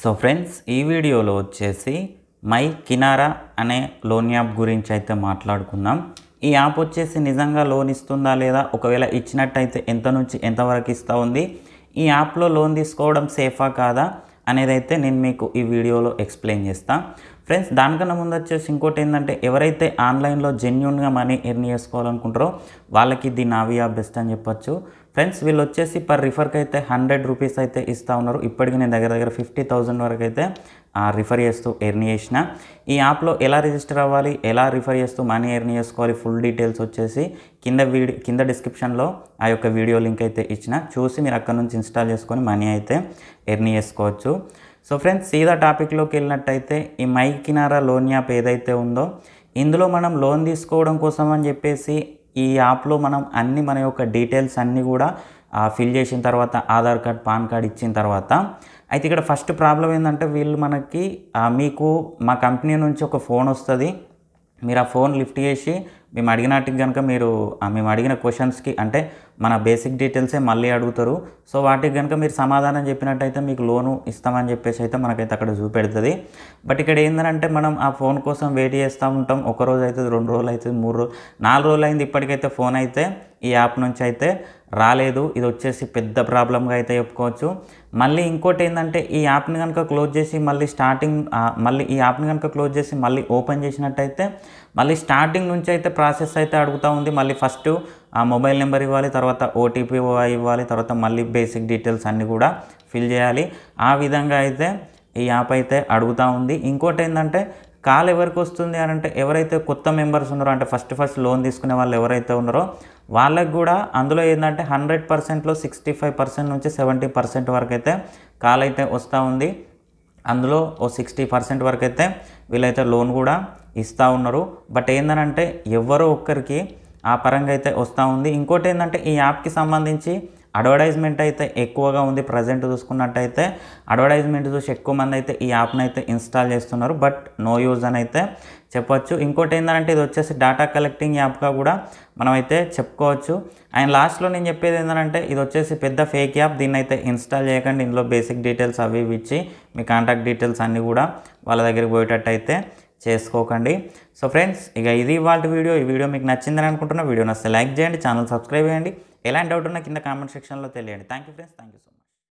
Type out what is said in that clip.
so friends ఈ వీడియోలో వచ్చేసి మై కినారా అనే లోన్ యాప్ గురించి అయితే మాట్లాడుకుందాం ఈ యాప్ వచ్చేసి నిజంగా లోన్ ఇస్తుందా లేదా ఒకవేళ ఇచ్చినట్టయితే ఎంత నుంచి ఎంతవరకు ఇస్తూ ఉంది ఈ యాప్లో లోన్ తీసుకోవడం సేఫా కాదా అనేది అయితే నేను మీకు ఈ వీడియోలో ఎక్స్ప్లెయిన్ చేస్తాను ఫ్రెండ్స్ దానికన్నా ముందు వచ్చేసి ఇంకోటి ఏంటంటే ఎవరైతే ఆన్లైన్లో జెన్యున్గా మనీ ఎర్న్ చేసుకోవాలనుకుంటారో వాళ్ళకి ఇది నావియా బెస్ట్ అని చెప్పొచ్చు ఫ్రెండ్స్ వీళ్ళు వచ్చేసి పర్ రిఫర్కి అయితే హండ్రెడ్ రూపీస్ అయితే ఇస్తూ ఉన్నారు ఇప్పటికీ నేను దగ్గర దగ్గర ఫిఫ్టీ థౌజండ్ వరకు అయితే రిఫర్ చేస్తూ ఎర్న్ చేసిన ఈ యాప్లో ఎలా రిజిస్టర్ అవ్వాలి ఎలా రిఫర్ చేస్తూ మనీ ఎర్న్ చేసుకోవాలి ఫుల్ డీటెయిల్స్ వచ్చేసి కింద వీడియో కింద డిస్క్రిప్షన్లో ఆ యొక్క వీడియో లింక్ అయితే ఇచ్చిన చూసి మీరు అక్కడ నుంచి ఇన్స్టాల్ చేసుకొని మనీ అయితే ఎర్న్ చేసుకోవచ్చు సో ఫ్రెండ్స్ సీదా టాపిక్లోకి వెళ్ళినట్టయితే ఈ మైకినారా లోన్ యాప్ ఏదైతే ఉందో ఇందులో మనం లోన్ తీసుకోవడం కోసం అని చెప్పేసి ఈ యాప్లో మనం అన్ని మన యొక్క డీటెయిల్స్ అన్నీ కూడా ఫిల్ చేసిన తర్వాత ఆధార్ కార్డ్ పాన్ కార్డ్ ఇచ్చిన తర్వాత అయితే ఇక్కడ ఫస్ట్ ప్రాబ్లం ఏంటంటే వీళ్ళు మనకి మీకు మా కంపెనీ నుంచి ఒక ఫోన్ వస్తుంది మీరు ఆ ఫోన్ లిఫ్ట్ చేసి మేము అడిగినట్టుకి కనుక మీరు మేము అడిగిన క్వశ్చన్స్కి అంటే మన బేసిక్ డీటెయిల్సే మళ్ళీ అడుగుతారు సో వాటికి కనుక మీరు సమాధానం చెప్పినట్టయితే మీకు లోను ఇస్తామని చెప్పేసి అయితే మనకైతే అక్కడ చూపెడుతుంది బట్ ఇక్కడ ఏంటంటే మనం ఆ ఫోన్ కోసం వెయిట్ చేస్తూ ఉంటాం ఒక రోజు అవుతుంది రెండు రోజులు అవుతుంది మూడు రోజులు నాలుగు రోజులు అయింది ఇప్పటికైతే ఫోన్ అయితే ఈ యాప్ నుంచి అయితే రాలేదు ఇది వచ్చేసి పెద్ద ప్రాబ్లంగా అయితే చెప్పుకోవచ్చు మళ్ళీ ఇంకోటి ఏంటంటే ఈ యాప్ని కనుక క్లోజ్ చేసి మళ్ళీ స్టార్టింగ్ మళ్ళీ ఈ యాప్ని కనుక క్లోజ్ చేసి మళ్ళీ ఓపెన్ చేసినట్టయితే మళ్ళీ స్టార్టింగ్ నుంచి అయితే ప్రాసెస్ అయితే అడుగుతూ ఉంది మళ్ళీ ఫస్ట్ ఆ మొబైల్ నెంబర్ ఇవ్వాలి తర్వాత ఓటీపీ ఇవ్వాలి తర్వాత మళ్ళీ బేసిక్ డీటెయిల్స్ అన్నీ కూడా ఫిల్ చేయాలి ఆ విధంగా అయితే ఈ యాప్ అయితే అడుగుతూ ఉంది ఇంకోటి ఏంటంటే కాల్ ఎవరికి వస్తుంది అని అంటే ఎవరైతే కొత్త మెంబర్స్ ఉన్నారో అంటే ఫస్ట్ ఫస్ట్ లోన్ తీసుకునే వాళ్ళు ఎవరైతే ఉన్నారో వాళ్ళకి కూడా అందులో ఏంటంటే హండ్రెడ్ పర్సెంట్లో సిక్స్టీ ఫైవ్ పర్సెంట్ నుంచి సెవెంటీ పర్సెంట్ వరకు అయితే కాల్ అయితే వస్తూ ఉంది అందులో ఓ సిక్స్టీ పర్సెంట్ వరకు అయితే వీళ్ళైతే లోన్ కూడా ఇస్తూ ఉన్నారు బట్ ఏంటంటే ఎవరో ఒక్కరికి ఆ పరంగా అయితే వస్తూ ఉంది ఇంకోటి ఏంటంటే ఈ యాప్కి సంబంధించి అడ్వర్టైజ్మెంట్ అయితే ఎక్కువగా ఉంది ప్రజెంట్ చూసుకున్నట్టయితే అడ్వర్టైజ్మెంట్ చూసి ఎక్కువ మంది అయితే ఈ యాప్ని అయితే ఇన్స్టాల్ చేస్తున్నారు బట్ నో యూజ్ అని అయితే చెప్పచ్చు ఇంకోటి ఏంటంటే ఇది వచ్చేసి డేటా కలెక్టింగ్ యాప్గా కూడా మనమైతే చెప్పుకోవచ్చు అండ్ లాస్ట్లో నేను చెప్పేది ఏంటంటే ఇది వచ్చేసి పెద్ద ఫేక్ యాప్ దీన్ని అయితే ఇన్స్టాల్ చేయకండి ఇందులో బేసిక్ డీటెయిల్స్ అవి ఇవి ఇచ్చి మీ కాంటాక్ట్ డీటెయిల్స్ అన్నీ కూడా వాళ్ళ దగ్గరికి పోయేటట్టు అయితే చేసుకోకండి సో ఫ్రెండ్స్ ఇక ఇది ఇవాళ వీడియో ఈ వీడియో మీకు నచ్చిందని అనుకుంటున్నా వీడియో నచ్చితే లైక్ చేయండి ఛానల్ సబ్స్క్రైబ్ చేయండి ఎలాంటి డౌట్ ఉన్నా కింద కామెంట్ సెక్షన్లో తెలియండి thank you friends thank you so